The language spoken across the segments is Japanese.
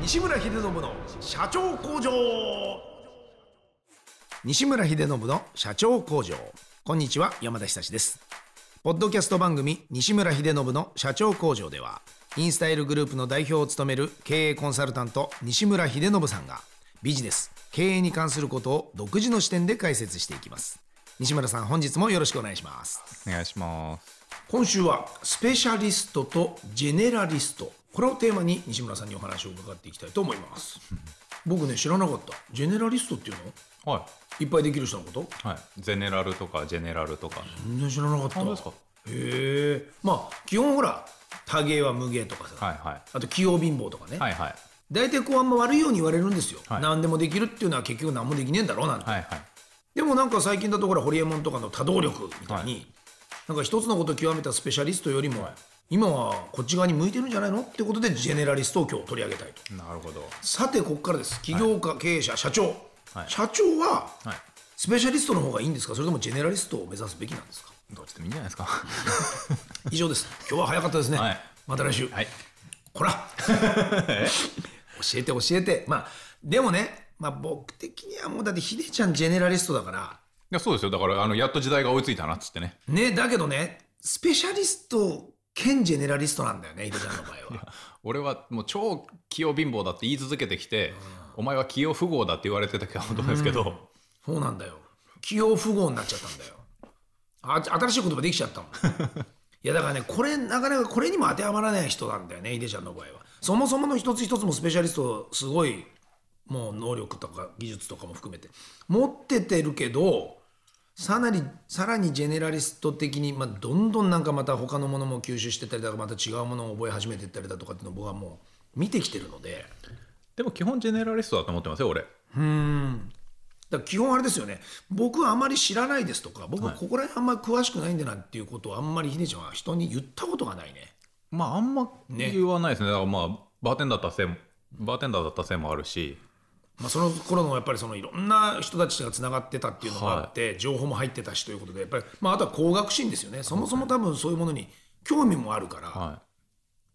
西村秀信の社長工場西村秀信の社長工場こんにちは山田久志ですポッドキャスト番組西村秀信の社長工場ではインスタイルグループの代表を務める経営コンサルタント西村秀信さんがビジネス経営に関することを独自の視点で解説していきます西村さん本日もよろしくお願いしますお願いします今週はスペシャリストとジェネラリストこれをテーマに西村さんにお話を伺っていきたいと思います 僕ね知らなかったジェネラリストっていうのはいいっぱいできる人のことはいゼネラルとかジェネラルとか全然知らなかった本ですかへえまあ基本ほら多芸は無芸とかさ、はいはい、あと器用貧乏とかね、はいはい、大体こうあんま悪いように言われるんですよ、はい、何でもできるっていうのは結局何もできねえんだろうなんて、はいはい、でもなんか最近だとほらホリエモンとかの多動力みたいに、はいなんか一つのことを極めたスペシャリストよりも、今はこっち側に向いてるんじゃないのってことでジェネラリストを今日取り上げたいとなるほどさてここからです起業家、はい、経営者社長、はい、社長は、はい、スペシャリストの方がいいんですかそれともジェネラリストを目指すべきなんですかどっちでもいいんじゃないですか 以上です今日は早かったですね、はい、また来週、はい、こら教えて教えてまあでもねまあ僕的にはもうだってヒデちゃんジェネラリストだからや、そうですよ。だから、あの、やっと時代が追いついたなっつってね。ね、だけどね、スペシャリスト兼ジェネラリストなんだよね、伊藤ちゃんの場合は。俺はもう超器用貧乏だって言い続けてきて、うん、お前は器用富豪だって言われてたけど、ですけど、そうなんだよ。器用富豪になっちゃったんだよ。あ新しい言葉できちゃったもん。いやだからね、これ、なかなかこれにも当てはまらない人なんだよね、ヒデちゃんの場合は。そもそもの一つ一つもスペシャリスト、すごい、もう能力とか技術とかも含めて、持っててるけど、さらにさらにジェネラリスト的に、まあ、どんどんなんかまた他のものも吸収してたりだとかまた違うものを覚え始めてったりだとかっていうのを僕はもう見てきてるのででも基本ジェネラリストだと思ってますよ俺うんだ基本あれですよね僕はあまり知らないですとか僕はここら辺あんまり詳しくないんだなっていうことをあんまりひでちゃんは人に言ったことがないねまああんま言わないですね、ね、だからまあバーテンダーだったせいバーテンダーだったせいもあるしまあ、その頃のやっぱりそのいろんな人たちがつながってたっていうのがあって、情報も入ってたしということでやっぱり、まあ、あとは工学心ですよねそもそも多分そういうものに興味もあるから、は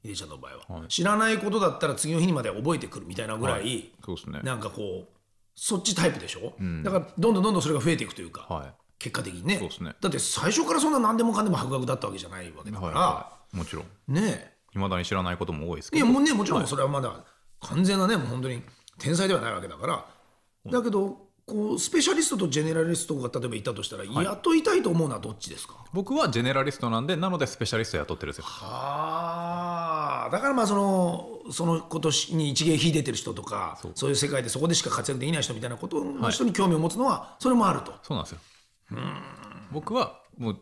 い、ちゃんの場合は、はい、知らないことだったら次の日にまで覚えてくるみたいなぐらい、はい、そうですね、なんかこうそっちタイプでしょ、うん、だからどんどんどんどんそれが増えていくというか、はい、結果的にねそうですねだって最初からそんな何でもかんでも博学だったわけじゃないわけだから、はいはいもちろんねいまだに知らないことも多いですけどいやもうねもちろんそれはまだ完全なねもう本当に天才ではないわけだからだけどこうスペシャリストとジェネラリストが例えばいたとしたら、はい、雇いたいと思うのはどっちですか僕はジェネラリストなんでなのでスペシャリスト雇ってるんですよはあだからまあそのその今年に一芸秀でてる人とかそういう世界でそこでしか活躍できない人みたいなことの人に興味を持つのは、それもあるとそうなんですよ僕はもう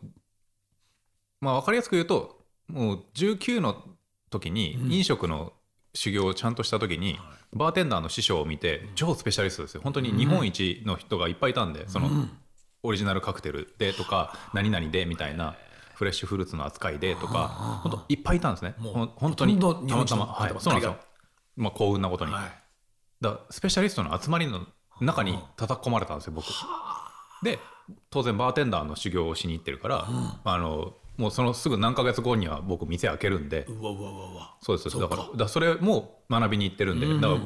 まあ分かりやすく言うともう19の時に飲食の、うん修行をちゃんとした時に、バーテンダーの師匠を見て、超スペシャリストですよ本当に日本一の人がいっぱいいたんで、そのオリジナルカクテルでとか、何々でみたいな。フレッシュフルーツの扱いでとか、本当いっぱいいたんですね。本当にたまたま、はい、そうなんですよ。まあ幸運なことに。だかだスペシャリストの集まりの中に叩き込まれたんですよ、僕。で、当然バーテンダーの修行をしに行ってるから、あのもうそのすぐ何ヶ月後には僕店開けるんでうわうわうわうわそうですだからだそれも学びに行ってるんで、だから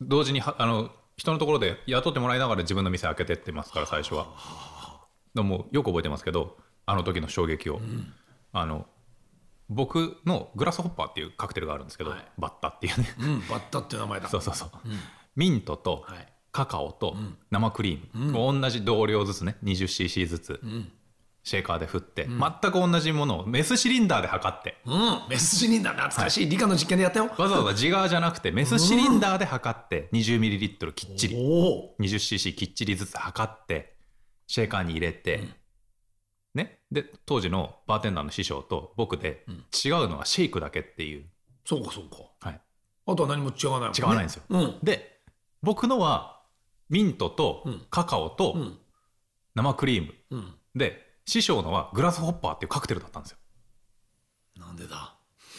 同時にあの人のところで雇ってもらいながら自分の店開けてってますから最初はでもよく覚えてますけどあの時の衝撃を、あの僕のグラスホッパーっていうカクテルがあるんですけど、バッタっていうね、バッタって名前だそうそうそう、ミントとカカオと生クリーム、同じ同量ずつね 20cc ずつ、シェーカーで振って、うん、全く同じものをメスシリンダーで測って。うん、メスシリンダー懐かしい。はい、理科の実験でやったよ。わざわざ地側じゃなくて、メスシリンダーで測って、20ml きっちり。20cc きっちりずつ測って、シェーカーに入れて、うん、ね。で、当時のバーテンダーの師匠と僕で、うん、違うのはシェイクだけっていう。そうか、そうか。はい。あとは何も違わない、ね、違わないんですよ。うん、で、僕のは、ミントと、カカオと、生クリーム。で、師匠のはグラスホッパーっていうカクテルだったんですよなんでだ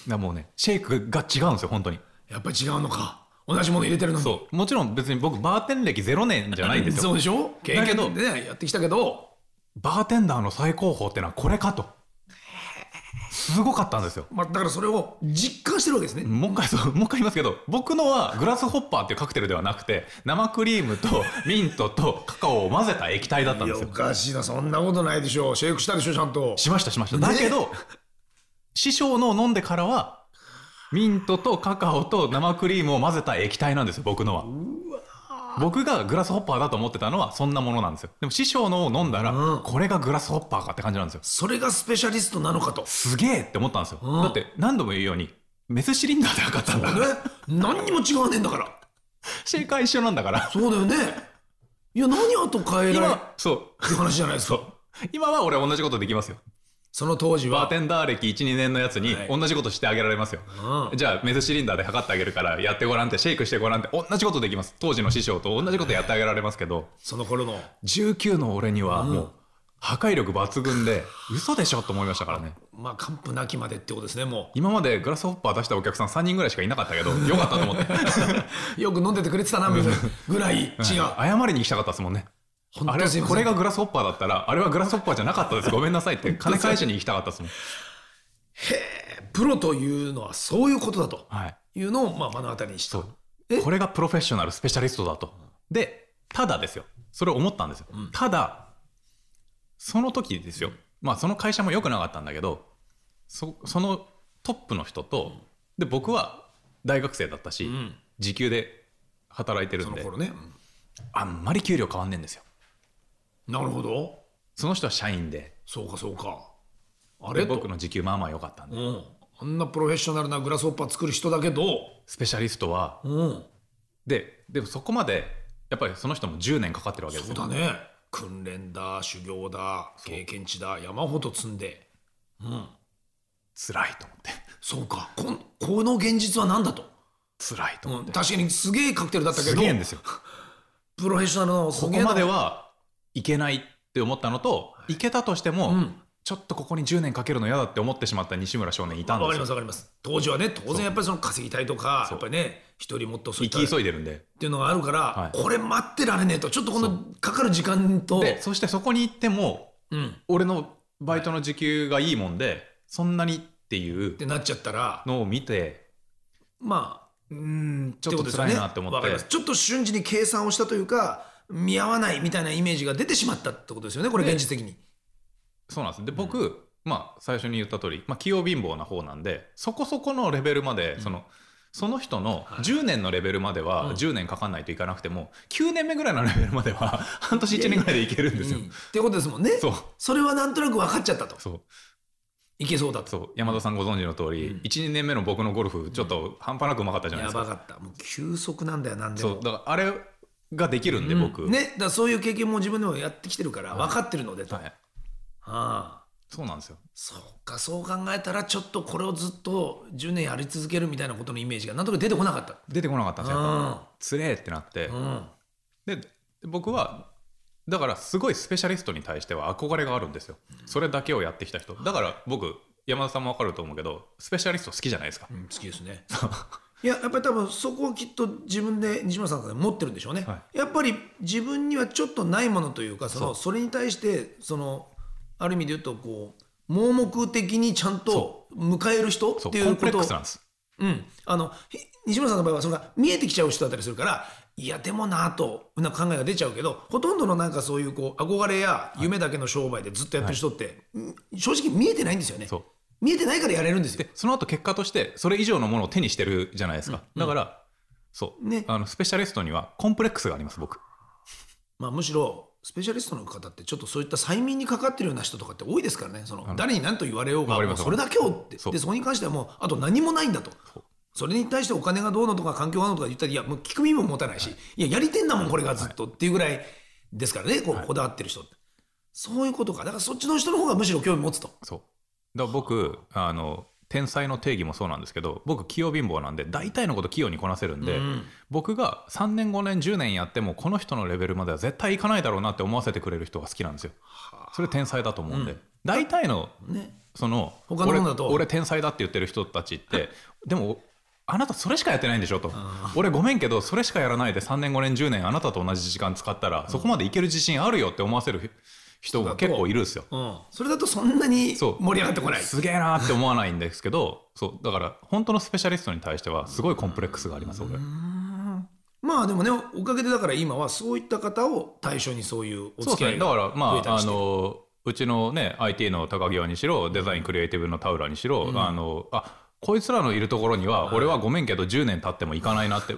だもうねシェイクが違うんですよ本当にやっぱり違うのか同じもの入れてるのにそうもちろん別に僕バーテン歴ゼロ年じゃないんですよ そうでしょ経験で、ね、やってきたけどバーテンダーの最高峰ってのはこれかとすごかったんですよ、まあ、だからそれを実感してるわけですねもう一回そうもう一回言いますけど僕のはグラスホッパーっていうカクテルではなくて生クリームと ミントとカカオを混ぜた液体だったんですよおかしいなそんなことないでしょうシェイクしたでしょちゃんとしましたしました、だけど師匠の飲んでからはミントとカカオと生クリームを混ぜた液体なんですよ僕のはう僕がグラスホッパーだと思ってたのはそんなものなんですよでも師匠のを飲んだら、うん、これがグラスホッパーかって感じなんですよそれがスペシャリストなのかとすげえって思ったんですよ、うん、だって何度も言うようにメスシリンダーで測ったんだね何にも違わねえんだから正解一緒なんだからそうだよねいや何あと変えられそうって話じゃないですか今は俺同じことできますよその当時は。バーテンダー歴1、2年のやつに、同じことしてあげられますよ。はい、じゃあ、メスシリンダーで測ってあげるから、やってごらんって、シェイクしてごらんって、同じことできます。当時の師匠と同じことやってあげられますけど。その頃の。19の俺には、もう、破壊力抜群で、嘘でしょと思いましたからね。まあ、完膚なきまでってことですね、もう。今までグラスホッパー出したお客さん3人ぐらいしかいなかったけど、よかったと思って。よく飲んでてくれてたな、な。ぐらい、違う。謝りに行きたかったですもんね。あれこれがグラスホッパーだったらあれはグラスホッパーじゃなかったですごめんなさいって金返しに行きたかったですもんへえプロというのはそういうことだというのを、まあ、目の当たりにしたこれがプロフェッショナルスペシャリストだとでただですよそれを思ったんですよ、うん、ただその時ですよまあその会社も良くなかったんだけどそのトップの人と、で僕は大学生だったし、うん、時給で働いてるんで、ねうん、あんまり給料変わんねえんですよなるほどその人は社員でそうかそうかあれ僕の時給まあまあ良かったんで、うん、あんなプロフェッショナルなグラスホッパー作る人だけどスペシャリストは、うん、ででもそこまでやっぱりその人も10年かかってるわけですよそうだね訓練だ修行だ経験値だ山ほど積んでうん辛いと思ってそうかここの現実は何だと辛いと思って、うん、確かにすげえカクテルだったけどすげえんですよ プロフェッショナルのそこまではいけないって思ったのと、行けたとしても、うんちょっとここに10年かけるの嫌だって思ってしまった西村少年いたんですよ。わかりますわかります。当時はね、当然やっぱりその稼ぎたいとか、やっぱりね、一人もっとそういった。行き急いでるんで。っていうのがあるから、はい、これ待ってられねえと、ちょっとこのかかる時間と。で、そしてそこに行っても、うん、俺のバイトの時給がいいもんで、そんなにっていう。ってなっちゃったら。のを見て、まあ、うん、ちょっと辛いなって思って。ね、かります。ちょっと瞬時に計算をしたというか、見合わないみたいなイメージが出てしまったってことですよねこれ現実的に。そうなんですで僕、うん、まあ、最初に言った通り、まあ、器用貧乏な方なんでそこそこのレベルまでその、うん、その人の10年のレベルまでは10年かかんないといかなくても、9年目ぐらいのレベルまでは 半年1年ぐらいでいけるんですよ。いやいやいっていうことですもんね。そうそれはなんとなく分かっちゃったと。そういけそうだそう山田さんご存知の通り、うん、1、2年目の僕のゴルフ、ちょっと半端なくうまかったじゃないですか。やばかった、もう急速なんだよ、なんでも。そうだからあれができるんで、うん、僕。ね、だそういう経験も自分でもやってきてるから、分かってるのでと。はい、ああ。そうなんですよ。そうか、そう考えたら、ちょっとこれをずっと10年やり続けるみたいなことのイメージが、なんとか出てこなかった。出てこなかったんですよ。うん、つれえってなって。うん、で、僕は、だからすごいスペシャリストに対しては憧れがあるんですよ。それだけをやってきた人。だから僕、山田さんもわかると思うけど、スペシャリスト好きじゃないですか。うん、好きですね。いややっぱり多分そこをきっと自分で西村さんが持ってるんでしょうね、はい、やっぱり自分にはちょっとないものというかそのそれに対してそのある意味で言うとこう盲目的にちゃんと迎える人っていうことうん、あの西村さんの場合はそれが見えてきちゃう人だったりするからいやでもなとな考えが出ちゃうけどほとんどのなんかそういうこう憧れや夢だけの商売でずっとやってる人って、はい、正直見えてないんですよね。見えてないからやれるんですよ。で、その後結果として、それ以上のものを手にしてるじゃないですか。だから、そう。ねあの、スペシャリストにはコンプレックスがあります、僕。まあ、むしろ、スペシャリストの方って、ちょっとそういった催眠にかかってるような人とかって多いですからね、その誰に何と言われようが、それだけをって、そでそこに関してはもう、あと何もないんだと。それに対してお金がどうのとか環境がどうのとか言ったら、いや、もう聞く耳も持たないし、い、や、やりてんだもん、これがずっと、っていうぐらいですからね、こうこだわってる人って。そういうことか。だからそっちの人の方がむしろ興味持つと。そだから僕あの天才の定義もそうなんですけど僕器用貧乏なんで大体のこと器用にこなせるんで、うん、僕が3年5年10年やってもこの人のレベルまでは絶対いかないだろうなって思わせてくれる人が好きなんですよ。それ天才だと思うんで、うん、大体の、ね、その俺俺天才だって言ってる人たちって でもあなたそれしかやってないんでしょと。俺ごめんけど、それしかやらないで3年5年10年あなたと同じ時間使ったら、そこまでいける自信あるよって思わせる人が結構いるんですよ。それだとそんなに盛り上がってこない。すげえなーって思わないんですけど、そう、だから本当のスペシャリストに対してはすごいコンプレックスがあります、俺。まあでもね、おかげでだから今はそういった方を対象にそういうお付き合いが増えたりして、ね、だからまあ、あの、うちのね、IT の高際にしろ、デザインクリエイティブの田浦にしろ、うん、あの、あ、こいつらのいるところには、俺はごめんけど10年経っても行かないなって、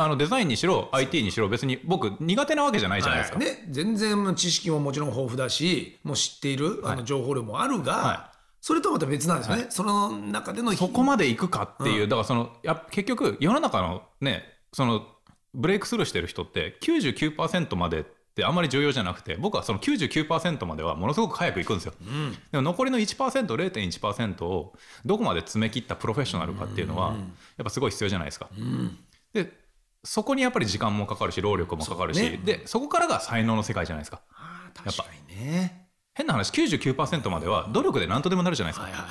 あのデザインにしろ IT にしろ別に僕苦手なわけじゃないじゃないですか、はい、全然知識ももちろん豊富だしもう知っているあの情報量もあるが、はいそれとはまた別なんですね、はい、その中でのそこまでいくかっていう、うん、だからそのや結局世の中のねそのブレイクスルーしてる人って99%までってあんまり重要じゃなくて僕はその99%まではものすごく早くいくんですよ、うん、でも残りの 1%0.1% をどこまで詰め切ったプロフェッショナルかっていうのは、やっぱすごい必要じゃないですか、うん、でそこにやっぱり時間もかかるし労力もかかるし、ね、でそこからが才能の世界じゃないですか。あ確かにね変な話99%までは努力で何とでもなるじゃないですか。はいはい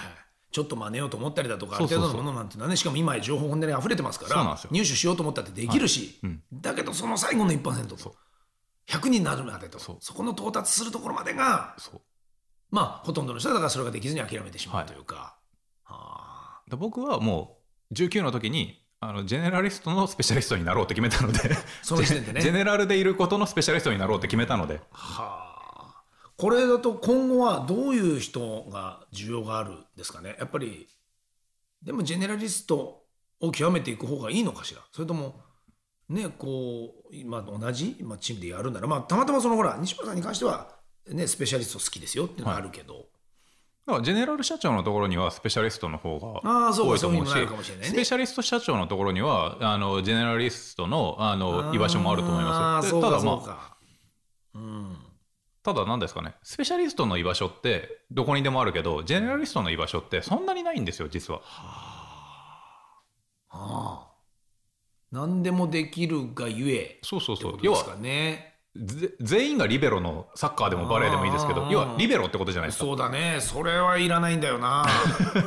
ちょっと真似ようと思ったりだとか、ある程度のものなんてね、しかも今、情報本音に溢れてますから、入手しようと思ったってできるし、はいうん、だけどその最後の1%と、100人になるまでと、そこの到達するところまでが、まあ、ほとんどの人だからそれができずに諦めてしまうというか。はい、僕はもう、19の時に、あのジェネラリストのスペシャリストになろうって決めたのでその時点でねジェネラルでいることのスペシャリストになろうって決めたのではあこれだと今後はどういう人が需要があるんですかねやっぱりでもジェネラリストを極めていく方がいいのかしらそれともねこう今同じ、まあ、チームでやるならまあたまたまそのほら西村さんに関してはねスペシャリスト好きですよっていうのはあるけど、はいだからジェネラル社長のところにはスペシャリストの方が多いと思うし、スペシャリスト社長のところには、あの、ジェネラリストの、あの、居場所もあると思いますただまあ、うん、ただ何ですかね、スペシャリストの居場所ってどこにでもあるけど、ジェネラリストの居場所ってそんなにないんですよ、実は。はあ。何でもできるがゆえ、そうそうそう。要は、全員がリベロのサッカーでもバレーでもいいですけど要はリベロってことじゃないですかそうだねそれはいらないんだよな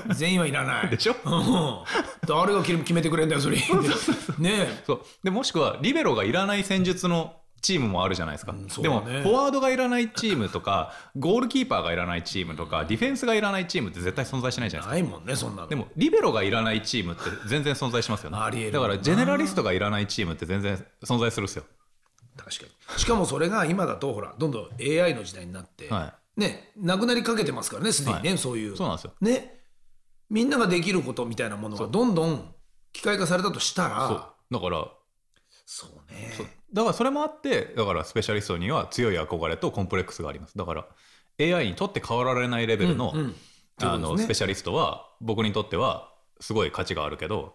全員はいらない でしょ、誰が決めてくれんだよそれ ねそうでもしくはリベロがいらない戦術のチームもあるじゃないですか、うんね、でもフォワードがいらないチームとかゴールキーパーがいらないチームとかディフェンスがいらないチームって絶対存在しないじゃないですかないもんねそんなのでもリベロがいらないチームって全然存在しますよねだからジェネラリストがいらないチームって全然存在するんですよ確かにしかもそれが今だとほらどんどん AI の時代になって、はい、ねなくなりかけてますからねすでにね、はい、そういうそうなんですよ、ね、みんなができることみたいなものがどんどん機械化されたとしたらだからそうねだからそれもあってだからスペシャリストには強い憧れとコンプレックスがありますだから AI にとって変わられないレベルのうんうん、あの、スペシャリストは僕にとってはすごい価値があるけど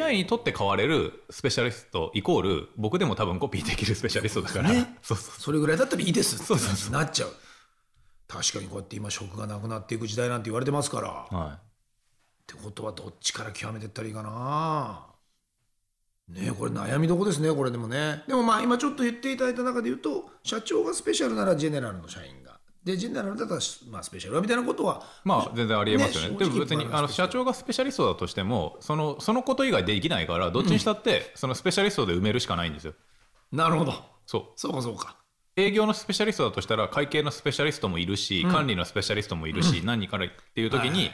AI にとって買われるスペシャリストイコール、僕でも多分コピーできるスペシャリストだから。そうそう。それぐらいだったらいいですそうそうそうなっちゃう。確かにこうやって今食がなくなっていく時代なんて言われてますから。はい。ってことはどっちから極めていったらいいかなねこれ悩みどこですね、これでもね。でもまあ今ちょっと言っていただいた中で言うと、社長がスペシャルならジェネラルの社員が。で陣内ならだったら、まあ、スペシャルみたいなことはまあ全然ありえますよね、ね、でも別にあの社長がスペシャリストだとしてもそのそのこと以外できないからどっちにしたって、うん、そのスペシャリストで埋めるしかないんですよなるほどそうそうかそうか営業のスペシャリストだとしたら会計のスペシャリストもいるし、うん、管理のスペシャリストもいるし、うん、何からっていう時に、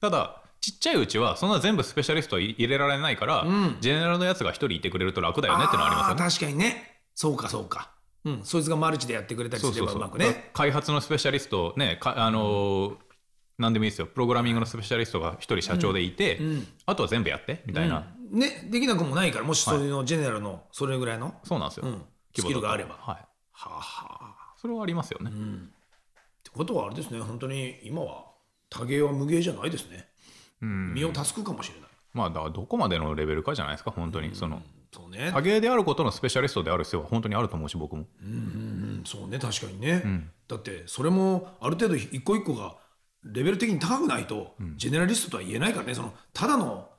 ただちっちゃいうちはそんな全部スペシャリスト入れられないから、ジェネラルのやつが一人いてくれると楽だよねってのはありますよね確かにねそうかそうかうん、そいつがマルチでやってくれたりすればうまくね開発のスペシャリストねあのー、うん何でもいいですよプログラミングのスペシャリストが一人社長でいて、うんうん、あとは全部やってみたいな、うん、ねできなくもないからもしそれのジェネラルのそれぐらいの、そうなんですよ、うん、スキルがあれば、はい、はあ、はそれはありますよね、ってことはあれですね本当に今は多芸は無芸じゃないですね、うん、身を助くかもしれないまあだからどこまでのレベルかじゃないですか本当にその、そうね。多芸であることのスペシャリストである必要は本当にあると思うし、僕も。うんうんうん、そうね、確かにね。うん、だって、それもある程度一個一個がレベル的に高くないと、ジェネラリストとは言えないからね、その、ただの、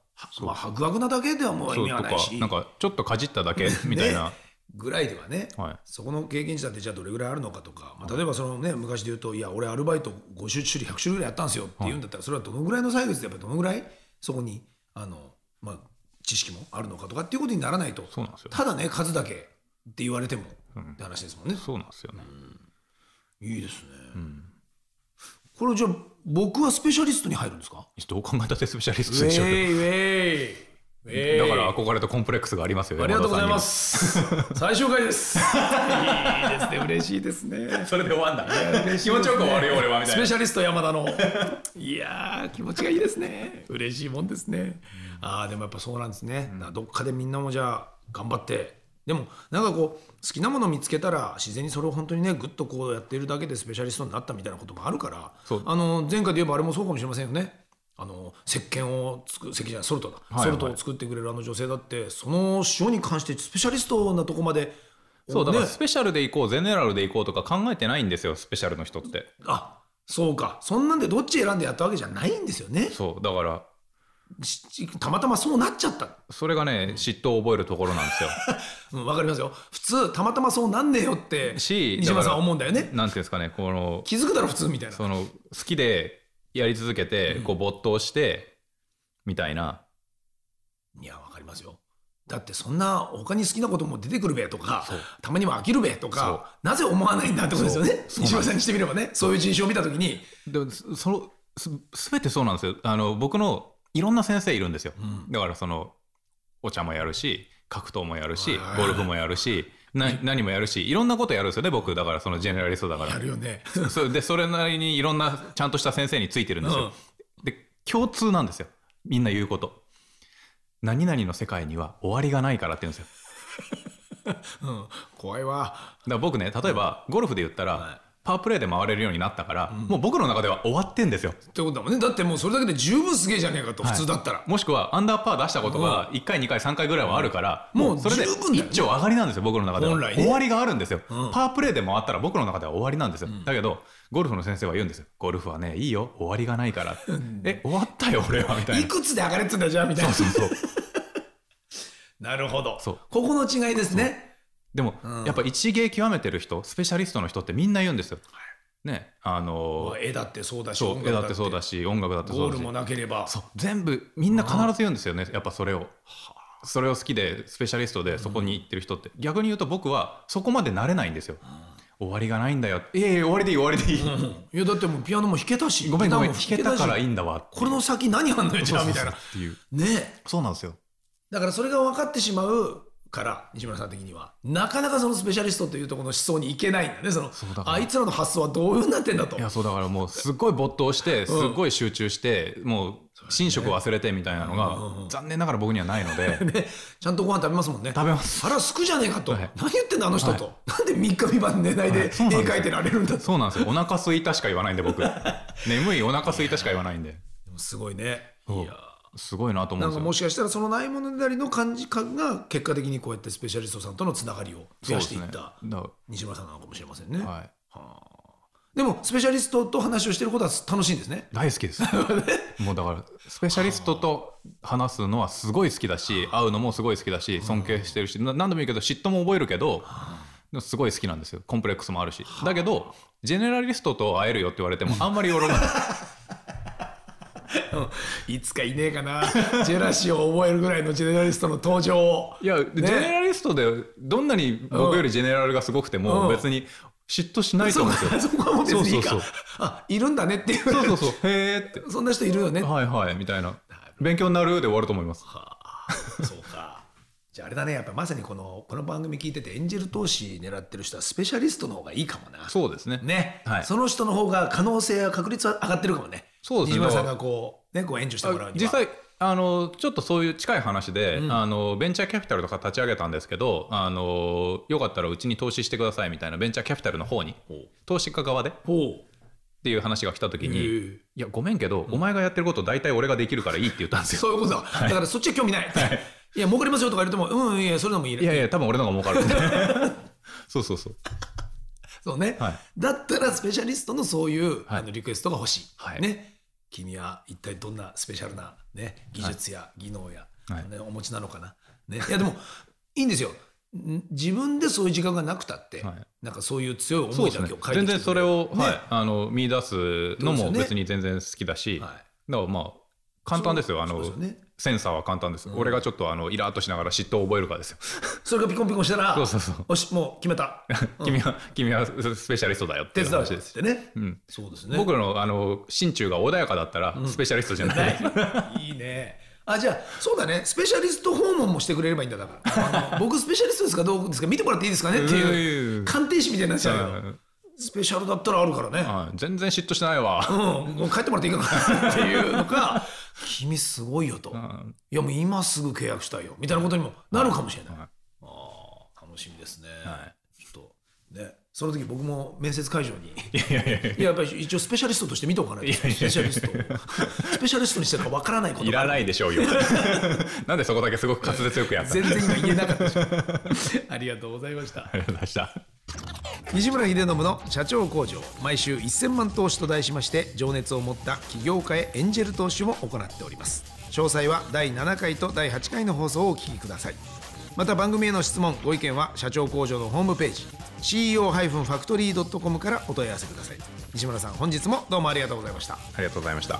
まあ、はぐはなだけではもう意味はないし。なんか、ちょっとかじっただけ みたいなね。ぐらいではね、はい、そこの経験値だってじゃあどれぐらいあるのかとか、まあ、例えばその、ね、昔で言うと、いや、俺アルバイト50種類、100種類ぐらいやったんですよって言うんだったら、それはどのぐらいの歳月でやっぱどのぐらいそこにあの、まあ、知識もあるのかとかっていうことにならないとそうなんですよただね数だけって言われてもって話ですもんね、そうなんですよね、いいですね、これじゃあ僕はスペシャリストに入るんですかどう考えたってスペシャリストでしょうけど、えーええー、だから憧れとコンプレックスがありますよありがとうございます。最終回です。いいですね。嬉しいですね。それで終わんだ。ね、気持ちよく終わるよ、俺はみたいな。スペシャリスト山田の。いや気持ちがいいですね。嬉しいもんですね。ああ、でもやっぱそうなんですね。うん、どっかでみんなもじゃあ頑張って。でもなんかこう好きなもの見つけたら自然にそれを本当にねぐっとこうやっているだけでスペシャリストになったみたいなこともあるからあの前回で言えばあれもそうかもしれませんよねあの石鹸を作石じゃないソルトだ、ソルトを作ってくれるあの女性だってその塩に関してスペシャリストなとこまでそうだからスペシャルでいこう、ね、ゼネラルでいこうとか考えてないんですよスペシャルの人ってあそうかそんなんでどっち選んでやったわけじゃないんですよねそうだからたまたまそうなっちゃったそれがね嫉妬を覚えるところなんですよ わ分かりますよ普通たまたまそうなんねえよって西村さん思うんだよねなんていうんですかねこの気づくだろ普通みたいなその好きでやり続けて、こう没頭して、みたいな。いや、わかりますよ。だってそんな他に好きなことも出てくるべとか、たまには飽きるべとか、なぜ思わないんだってことですよね。西村さんにしてみればね、そういう人種を見たときに。でも、その、すべてそうなんですよ。あの、僕のいろんな先生いるんですよ。うん、だからその、お茶もやるし、格闘もやるし、ゴルフもやるし、な何もやるし、いろんなことやるんですよね、僕。だから、そのジェネラリストだから。やるよね。そで、それなりにいろんな、ちゃんとした先生についてるんですよ。うん、で、共通なんですよ。みんな言うこと。何々の世界には終わりがないからって言うんですよ。うん、怖いわ。だ僕ね、例えば、ゴルフで言ったら、はいパワープレイで回れるようになったから、うん、もう僕の中では終わってんですよ。ってことだもんねだってもうそれだけで十分すげえじゃねえかと、普通だったらもしくはアンダーパー出したことが1回2回3回ぐらいはあるから、うん、もうそれで一丁上がりなんですよ僕の中では、ね、終わりがあるんですよ、うん、パワープレイで回ったら僕の中では終わりなんですよ、だけどゴルフの先生は言うんですよゴルフはねいいよ終わりがないからえ終わったよ俺はみたいないくつで上がれっつうんだじゃあみたいなそうそうそう なるほどここの違いですねでも、うん、やっぱ一芸極めてる人スペシャリストの人ってみんな言うんですよ。ね、あのー、絵だってそうだし絵だってそうだし音楽だってそうだしゴールもなければ全部みんな必ず言うんですよねやっぱそれを。それを好きでスペシャリストでそこに行ってる人って、うん、逆に言うと僕はそこまでなれないんですよ。終わりがないんだよ。ええー、終わりでいい、終わりでいい。うん、いや、だってもうピアノも弾けたし、ごめんごめん、弾けたからいいんだわ。これの先何あんのよ、じゃあ、みたいな。っていう。ねそうなんですよ。だからそれが分かってしまうから西村さん的にはなかなかそのスペシャリストというところの思想にいけないんだねそのあいつらの発想はどういうふうになってんだといやそうだからもうすっごい没頭してすごい集中して、もう寝食忘れてみたいなのが、残念ながら僕にはないので、ね、ちゃんとご飯食べますもんね食べます腹すくじゃねえかと、はい、何言ってんだあの人と、はい、なんで3日3晩寝ないで絵描いてられるんだそうなんですよお腹すいたしか言わないんで僕 眠いお腹すいたしか言わないんですごいねいやすごいなと思うんですよなんかもしかしたらそのないものなりの感じ感が結果的にこうやってスペシャリストさんとのつながりを増やしていったで西村さんなのかもしれませんね。ははあでもスペシャリストと話をしてることは楽しいんですね。大好きです もうだからスペシャリストと話すのはすごい好きだし会うのもすごい好きだし尊敬してるしな何でもいいけど嫉妬も覚えるけどすごい好きなんですよコンプレックスもあるしだけどジェネラリストと会えるよって言われてもあんまり喜ばない いつかいねえかなジェラシーを覚えるぐらいのジェネラリストの登場をいや、ね、ジェネラリストでどんなに僕よりジェネラルがすごくても、別に嫉妬しないと思うんですよ。そこはも別にいいか。いるんだねっていう。そうそうそう。へえって。そんな人いるよね。はいはい、みたいな。勉強になるで終わると思います。はあ、そうか。じゃああれだね、やっぱまさにこの、この番組聞いてて、エンジェル投資狙ってる人はスペシャリストの方がいいかもな。そうですね。ね。はい、その人の方が可能性や確率は上がってるかもね。そうですね。西村さんがこう、ね、こう援助してもらうには。実際、あの、ちょっとそういう近い話で、うん、あの、ベンチャーキャピタルとか立ち上げたんですけど、あの、よかったらうちに投資してくださいみたいなベンチャーキャピタルの方に、投資家側で、っていう話が来た時に、いや、ごめんけど、お前がやってること大体俺ができるからいいって言ったんですよ。そういうことだ。だからそっちは興味ない。い、や、儲かりますよとか言っても、うん、いや、それでもいい、いやいや、多分俺の方が儲かる そうそうそう。そうね、はい。だったらスペシャリストのそういう、あのリクエストが欲しい。はい、ね。君は一体どんなスペシャルな、ね、技術や技能や、ね、お持ちなのかな、ね、いやでもいいんですよ自分でそういう時間がなくたって、はい、なんかそういう強い思いだけを書いて、ね、全然それを、ね、はい、あの見出すのも別に全然好きだし、ねはい、だからまあ簡単ですよあのセンサーは簡単です。俺がちょっとあのイラっとしながら嫉妬を覚えるかですよ。それがピコンピコンしたら、そうそうそう。おし、もう決めた。君は、君はスペシャリストだよっていう話です。でね。うん。そうですね。僕のあの、心中が穏やかだったら、スペシャリストじゃない。いいね。あ、じゃあ、そうだね。スペシャリスト訪問もしてくれればいいんだ、だから。僕スペシャリストですかどうですか見てもらっていいですかねっていう、鑑定士みたいになっちゃうよ。スペシャルだったらあるからね。全然嫉妬してないわ。うん。もう帰ってもらっていいかなっていうのか、君すごいよと、うん、いやもう今すぐ契約したいよみたいなことにもなるかもしれない、はい、あ楽しみですね、はい、ちょっとねその時僕も面接会場にいやいややっぱり一応スペシャリストとして見ておかないとスペシャリストスペシャリストにしてるかわからないこといらないでしょうよ なんでそこだけすごく滑舌よくやった全然今言えなかったでしょありがとうございましたありがとうございました西村秀信の社長工場毎週1000万投資と題しまして情熱を持った起業家へエンジェル投資も行っております詳細は第7回と第8回の放送をお聞きくださいまた番組への質問ご意見は社長工場のホームページ CEO-factory.com からお問い合わせください西村さん本日もどうもありがとうございましたありがとうございました